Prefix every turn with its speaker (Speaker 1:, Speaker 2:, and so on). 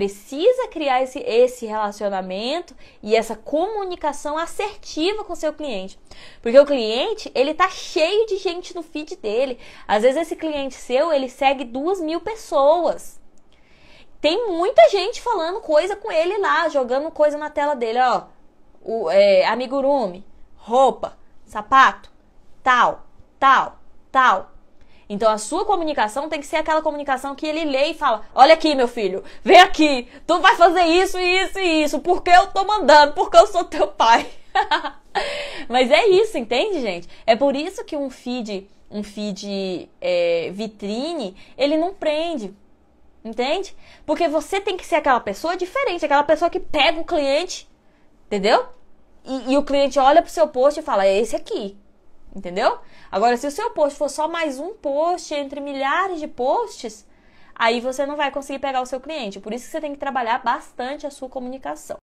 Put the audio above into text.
Speaker 1: precisa criar esse, esse relacionamento e essa comunicação assertiva com seu cliente. Porque o cliente, ele tá cheio de gente no feed dele. Às vezes esse cliente seu, ele segue duas mil pessoas. Tem muita gente falando coisa com ele lá, jogando coisa na tela dele, ó. O, é, amigurumi, roupa, sapato, tal, tal, tal, então a sua comunicação tem que ser aquela comunicação que ele lê e fala: Olha aqui, meu filho, vem aqui, tu vai fazer isso, isso e isso, porque eu tô mandando, porque eu sou teu pai. Mas é isso, entende, gente? É por isso que um feed, um feed é, vitrine, ele não prende. Entende? Porque você tem que ser aquela pessoa diferente, aquela pessoa que pega o cliente, entendeu? E, e o cliente olha pro seu post e fala: é esse aqui. Entendeu? Agora, se o seu post for só mais um post entre milhares de posts, aí você não vai conseguir pegar o seu cliente. Por isso que você tem que trabalhar bastante a sua comunicação.